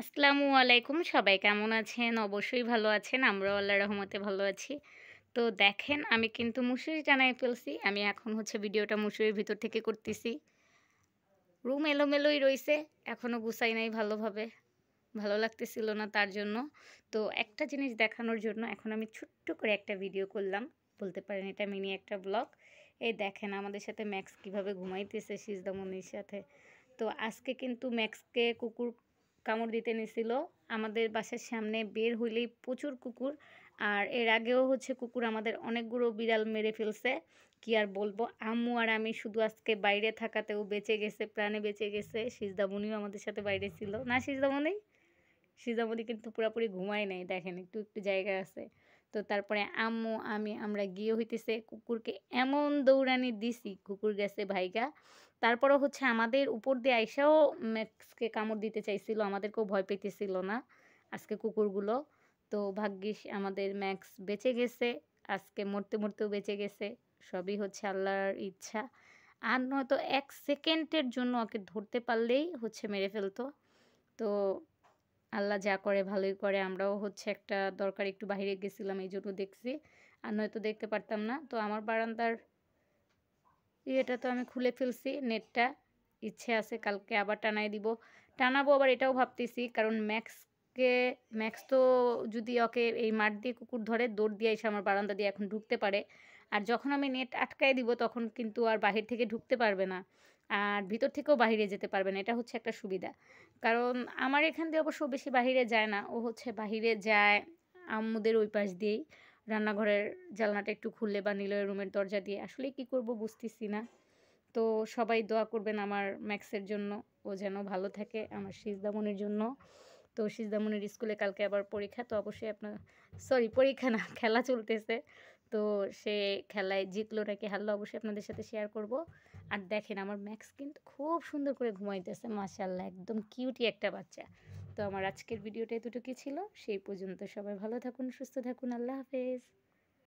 আসসালামু আলাইকুম সবাই কেমন আছেন অবশ্যই ভালো আছেন আমরাও আল্লাহ রহমতে ভালো আছি তো দেখেন আমি কিন্তু মুসুরি জানাই ফেলছি আমি এখন হচ্ছে ভিডিওটা মুসুরির ভিতর থেকে করতেছি রুম এলোমেলোই রয়েছে এখনও গুছাই নাই ভালোভাবে ভালো লাগতেছিল না তার জন্য তো একটা জিনিস দেখানোর জন্য এখন আমি ছোট্ট করে একটা ভিডিও করলাম বলতে পারেন এটা মিনি একটা ব্লগ এই দেখেন আমাদের সাথে ম্যাক্স কিভাবে ঘুমাইতেছে সিজদামনির সাথে তো আজকে কিন্তু ম্যাক্সকে কুকুর কামড় দিতে নিছিল আমাদের বাসার সামনে বের হইলেই প্রচুর কুকুর আর এর আগেও হচ্ছে কুকুর আমাদের অনেকগুলো বিড়াল মেরে ফেলছে কি আর বলবো আম্মু আর আমি শুধু আজকে বাইরে থাকাতেও বেঁচে গেছে প্রাণে বেঁচে গেছে সিজদামণিও আমাদের সাথে বাইরে ছিল না সিজদামণি সিজদামণি কিন্তু পুরোপুরি ঘুমায় নাই দেখেন একটু একটু জায়গা আছে তো তারপরে আম্মু আমি আমরা গিয়ে হইতেছে কুকুরকে এমন দৌড়ানি দিছি কুকুর গেছে ভাইগা তারপরে হচ্ছে আমাদের উপর দিয়ে আইসাও ম্যাক্সকে কামড় দিতে চাইছিল আমাদেরকেও ভয় পেতেছিল না আজকে কুকুরগুলো তো ভাগ্যিস আমাদের ম্যাক্স বেঁচে গেছে আজকে মরতে মরতেও বেঁচে গেছে সবই হচ্ছে আল্লাহর ইচ্ছা আর নয়তো এক সেকেন্ডের জন্য ওকে ধরতে পারলেই হচ্ছে মেরে ফেলতো তো আল্লাহ যা করে ভালোই করে আমরাও হচ্ছে একটা দরকার একটু বাহিরে গেছিলাম এই জন্য দেখছি আর নয়তো দেখতে পারতাম না তো আমার বারান্দার ইয়েটা তো আমি খুলে ফেলছি নেটটা ইচ্ছে আছে কালকে আবার টানাই দিব টানাবো আবার এটাও ভাবতেছি কারণ ম্যাক্সকে ম্যাক্স তো যদি ওকে এই মাঠ দিয়ে কুকুর ধরে দৌড় দিয়ে এসে আমার বারান্দা দিয়ে এখন ঢুকতে পারে আর যখন আমি নেট আটকাই দিব তখন কিন্তু আর বাহির থেকে ঢুকতে পারবে না আর ভিতর থেকেও বাহিরে যেতে পারবে না এটা হচ্ছে একটা সুবিধা কারণ আমার এখান দিয়ে অবশ্য বেশি বাহিরে যায় না ও হচ্ছে বাহিরে যায় আম্মুদের ওই পাশ দিয়েই রান্নাঘরের জানলাটা একটু খুললে বা নিলয় রুমের দরজা দিয়ে আসলে কি করব বুঝতেছি না তো সবাই দোয়া করবেন আমার ম্যাক্সের জন্য ও যেন ভালো থাকে আমার সিজদামনির জন্য তো সিজদামনির স্কুলে কালকে আবার পরীক্ষা তো অবশ্যই আপনার সরি পরীক্ষা না খেলা চলতেছে তো সে খেলায় জিতলো নাকি হারলো অবশ্যই আপনাদের সাথে শেয়ার করব আর দেখেন আমার ম্যাক্স কিন্তু খুব সুন্দর করে ঘুমাইতেছে মাসাল্লাহ একদম কিউটি একটা বাচ্চা তো আমার আজকের ভিডিওটা কি ছিল সেই পর্যন্ত সবাই ভালো থাকুন সুস্থ থাকুন আল্লাহ হাফেজ